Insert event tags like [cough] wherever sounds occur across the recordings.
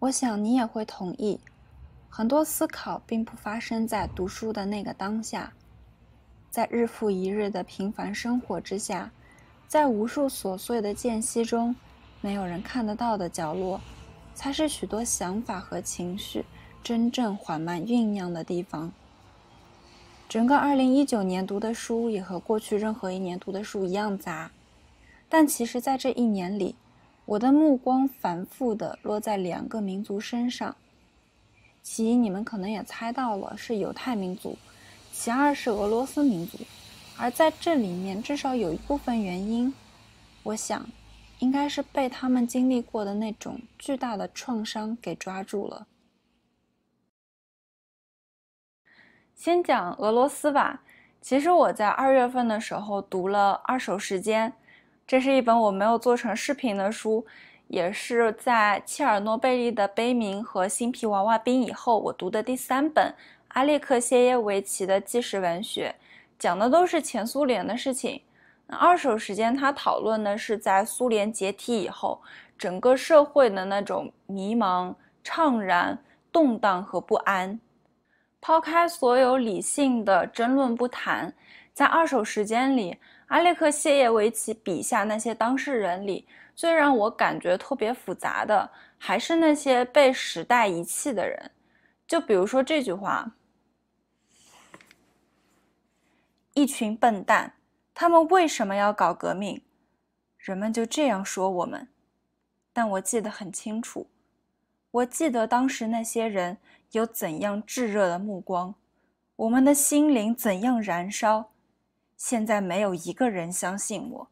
我想你也会同意，很多思考并不发生在读书的那个当下，在日复一日的平凡生活之下，在无数琐碎的间隙中，没有人看得到的角落，才是许多想法和情绪真正缓慢酝酿的地方。整个2019年读的书也和过去任何一年读的书一样杂，但其实，在这一年里。我的目光反复的落在两个民族身上，其一你们可能也猜到了，是犹太民族，其二是俄罗斯民族，而在这里面，至少有一部分原因，我想，应该是被他们经历过的那种巨大的创伤给抓住了。先讲俄罗斯吧，其实我在二月份的时候读了《二手时间》。这是一本我没有做成视频的书，也是在《切尔诺贝利的悲鸣》和《新皮娃娃兵》以后，我读的第三本阿列克谢耶维奇的纪实文学，讲的都是前苏联的事情。那《二手时间》他讨论的是在苏联解体以后，整个社会的那种迷茫、怅然、动荡和不安。抛开所有理性的争论不谈，在《二手时间》里。阿列克谢耶维奇笔下那些当事人里，最让我感觉特别复杂的，还是那些被时代遗弃的人。就比如说这句话：“一群笨蛋，他们为什么要搞革命？”人们就这样说我们，但我记得很清楚。我记得当时那些人有怎样炙热的目光，我们的心灵怎样燃烧。现在没有一个人相信我。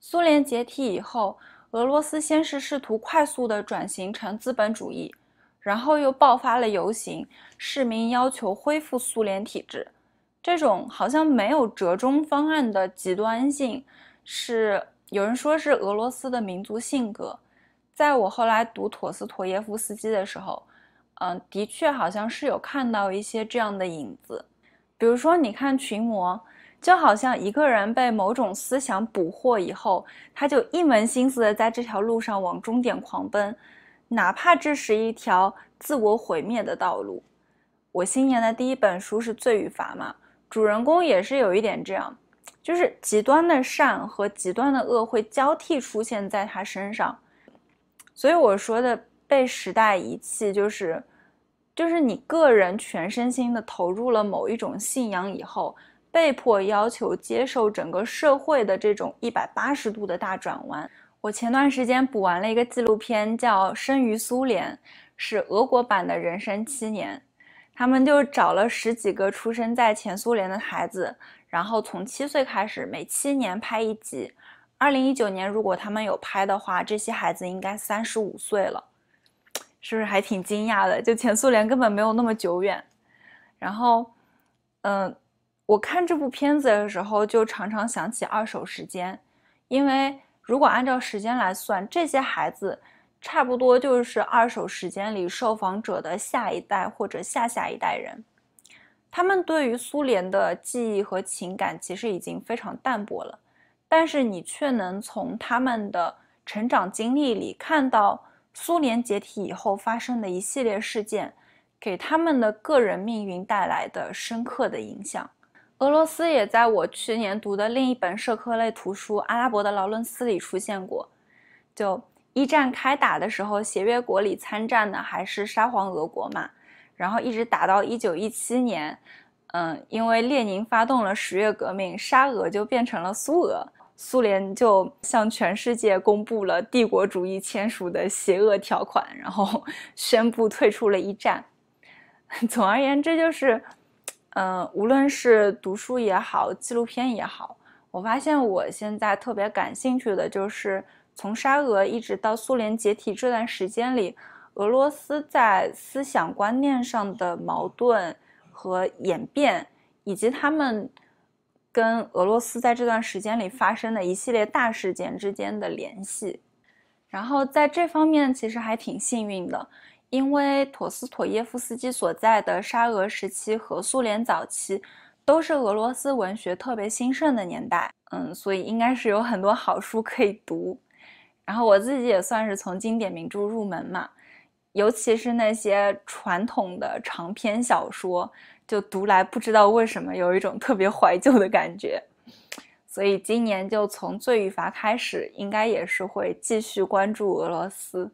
苏联解体以后，俄罗斯先是试图快速的转型成资本主义，然后又爆发了游行，市民要求恢复苏联体制。这种好像没有折中方案的极端性，是有人说是俄罗斯的民族性格。在我后来读陀思妥耶夫斯基的时候，嗯，的确好像是有看到一些这样的影子。比如说，你看群魔，就好像一个人被某种思想捕获以后，他就一门心思的在这条路上往终点狂奔，哪怕这是一条自我毁灭的道路。我新年的第一本书是《罪与罚》嘛，主人公也是有一点这样，就是极端的善和极端的恶会交替出现在他身上。所以我说的被时代遗弃，就是。就是你个人全身心的投入了某一种信仰以后，被迫要求接受整个社会的这种一百八十度的大转弯。我前段时间补完了一个纪录片，叫《生于苏联》，是俄国版的人生七年。他们就找了十几个出生在前苏联的孩子，然后从七岁开始，每七年拍一集。二零一九年如果他们有拍的话，这些孩子应该三十五岁了。是不是还挺惊讶的？就前苏联根本没有那么久远。然后，嗯，我看这部片子的时候，就常常想起二手时间，因为如果按照时间来算，这些孩子差不多就是二手时间里受访者的下一代或者下下一代人。他们对于苏联的记忆和情感其实已经非常淡薄了，但是你却能从他们的成长经历里看到。苏联解体以后发生的一系列事件，给他们的个人命运带来的深刻的影响。俄罗斯也在我去年读的另一本社科类图书《阿拉伯的劳伦斯》里出现过。就一战开打的时候，协约国里参战的还是沙皇俄国嘛，然后一直打到一九一七年，嗯，因为列宁发动了十月革命，沙俄就变成了苏俄。苏联就向全世界公布了帝国主义签署的邪恶条款，然后 [laughs] 宣布退出了一战。[laughs] 总而言之，就是，嗯，无论是读书也好，纪录片也好，我发现我现在特别感兴趣的就是从沙俄一直到苏联解体这段时间里，俄罗斯在思想观念上的矛盾和演变，以及他们。跟俄罗斯在这段时间里发生的一系列大事件之间的联系，然后在这方面其实还挺幸运的，因为陀思妥耶夫斯基所在的沙俄时期和苏联早期都是俄罗斯文学特别兴盛的年代，嗯，所以应该是有很多好书可以读，然后我自己也算是从经典名著入门嘛。尤其是那些传统的长篇小说，就读来不知道为什么有一种特别怀旧的感觉。所以今年就从《罪与罚》开始，应该也是会继续关注俄罗斯。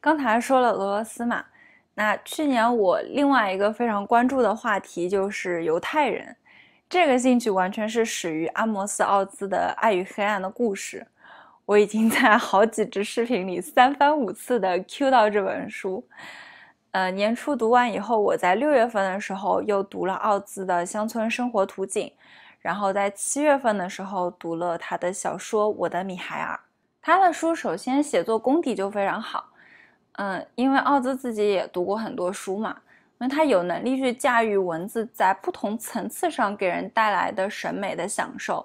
刚才说了俄罗斯嘛，那去年我另外一个非常关注的话题就是犹太人，这个兴趣完全是始于阿莫斯·奥兹的《爱与黑暗的故事》。我已经在好几支视频里三番五次的 cue 到这本书，呃，年初读完以后，我在六月份的时候又读了奥兹的《乡村生活图景》，然后在七月份的时候读了他的小说《我的米海尔》。他的书首先写作功底就非常好，嗯，因为奥兹自己也读过很多书嘛，那他有能力去驾驭文字在不同层次上给人带来的审美的享受。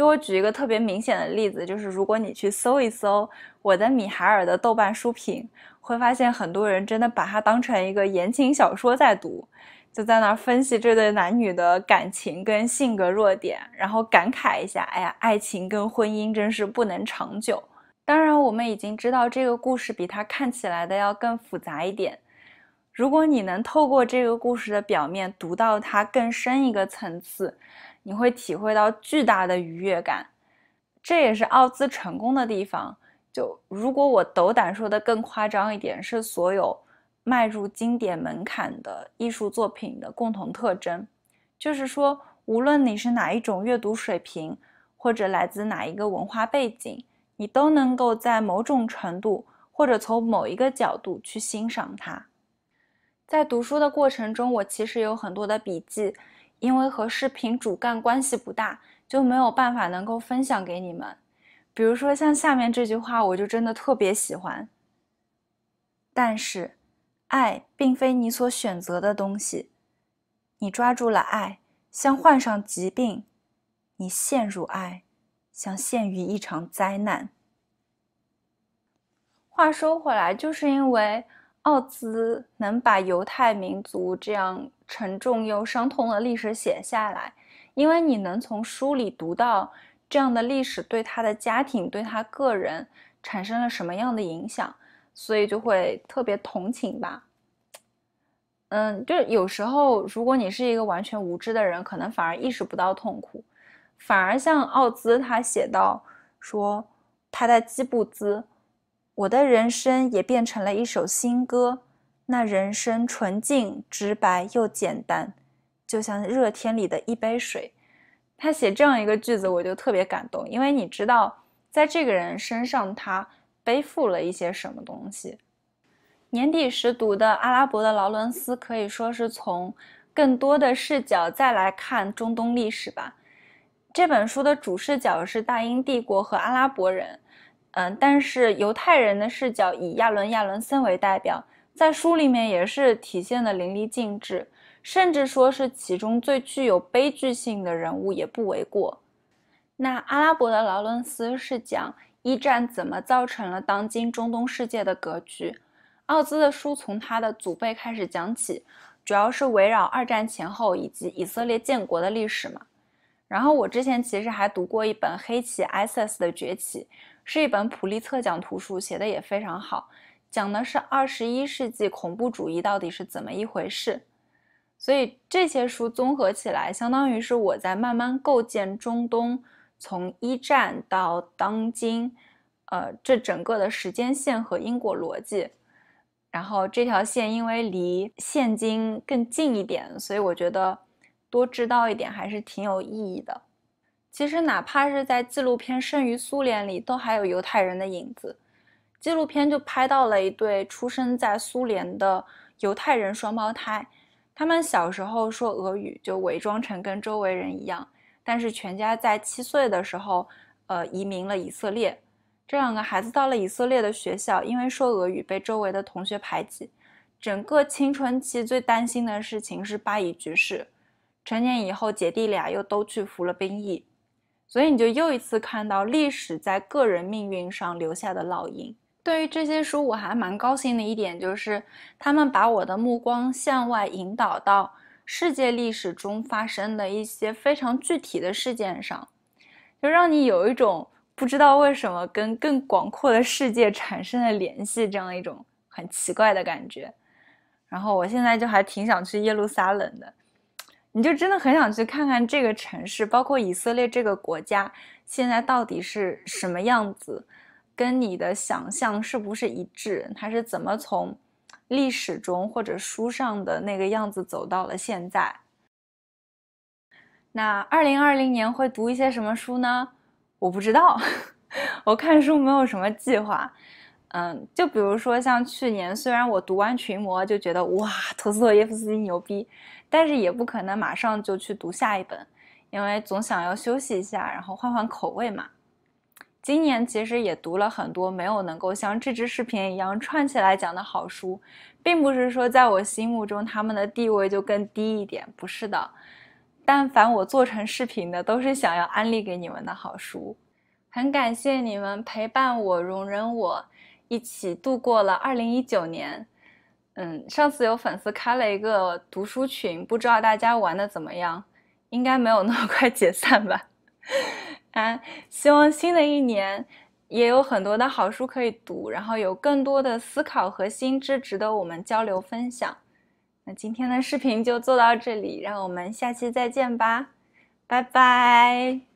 给我举一个特别明显的例子，就是如果你去搜一搜我的米海尔的豆瓣书评，会发现很多人真的把它当成一个言情小说在读，就在那分析这对男女的感情跟性格弱点，然后感慨一下，哎呀，爱情跟婚姻真是不能长久。当然，我们已经知道这个故事比它看起来的要更复杂一点。如果你能透过这个故事的表面读到它更深一个层次。你会体会到巨大的愉悦感，这也是奥兹成功的地方。就如果我斗胆说的更夸张一点，是所有迈入经典门槛的艺术作品的共同特征。就是说，无论你是哪一种阅读水平，或者来自哪一个文化背景，你都能够在某种程度或者从某一个角度去欣赏它。在读书的过程中，我其实有很多的笔记。因为和视频主干关系不大，就没有办法能够分享给你们。比如说，像下面这句话，我就真的特别喜欢。但是，爱并非你所选择的东西，你抓住了爱，像患上疾病；你陷入爱，像陷于一场灾难。话说回来，就是因为奥兹能把犹太民族这样。沉重又伤痛的历史写下来，因为你能从书里读到这样的历史对他的家庭、对他个人产生了什么样的影响，所以就会特别同情吧。嗯，就是有时候如果你是一个完全无知的人，可能反而意识不到痛苦，反而像奥兹他写到说他在基布兹，我的人生也变成了一首新歌。那人生纯净、直白又简单，就像热天里的一杯水。他写这样一个句子，我就特别感动，因为你知道，在这个人身上，他背负了一些什么东西。年底时读的《阿拉伯的劳伦斯》，可以说是从更多的视角再来看中东历史吧。这本书的主视角是大英帝国和阿拉伯人，嗯，但是犹太人的视角以亚伦·亚伦森为代表。在书里面也是体现的淋漓尽致，甚至说是其中最具有悲剧性的人物也不为过。那阿拉伯的劳伦斯是讲一战怎么造成了当今中东世界的格局，奥兹的书从他的祖辈开始讲起，主要是围绕二战前后以及以色列建国的历史嘛。然后我之前其实还读过一本《黑旗 SS 的崛起》，是一本普利策奖图书，写的也非常好。讲的是二十一世纪恐怖主义到底是怎么一回事，所以这些书综合起来，相当于是我在慢慢构建中东从一战到当今，呃，这整个的时间线和因果逻辑。然后这条线因为离现今更近一点，所以我觉得多知道一点还是挺有意义的。其实哪怕是在纪录片《生于苏联》里，都还有犹太人的影子。纪录片就拍到了一对出生在苏联的犹太人双胞胎，他们小时候说俄语，就伪装成跟周围人一样，但是全家在七岁的时候，呃，移民了以色列。这两个孩子到了以色列的学校，因为说俄语被周围的同学排挤，整个青春期最担心的事情是巴以局势。成年以后，姐弟俩又都去服了兵役，所以你就又一次看到历史在个人命运上留下的烙印。对于这些书，我还蛮高兴的一点就是，他们把我的目光向外引导到世界历史中发生的一些非常具体的事件上，就让你有一种不知道为什么跟更广阔的世界产生了联系这样一种很奇怪的感觉。然后我现在就还挺想去耶路撒冷的，你就真的很想去看看这个城市，包括以色列这个国家现在到底是什么样子。跟你的想象是不是一致？它是怎么从历史中或者书上的那个样子走到了现在？那二零二零年会读一些什么书呢？我不知道，[laughs] 我看书没有什么计划。嗯，就比如说像去年，虽然我读完《群魔》就觉得哇，托斯托耶夫斯基牛逼，但是也不可能马上就去读下一本，因为总想要休息一下，然后换换口味嘛。今年其实也读了很多没有能够像这支视频一样串起来讲的好书，并不是说在我心目中他们的地位就更低一点，不是的。但凡我做成视频的，都是想要安利给你们的好书。很感谢你们陪伴我、容忍我，一起度过了2019年。嗯，上次有粉丝开了一个读书群，不知道大家玩的怎么样？应该没有那么快解散吧？啊，希望新的一年也有很多的好书可以读，然后有更多的思考和心智值得我们交流分享。那今天的视频就做到这里，让我们下期再见吧，拜拜。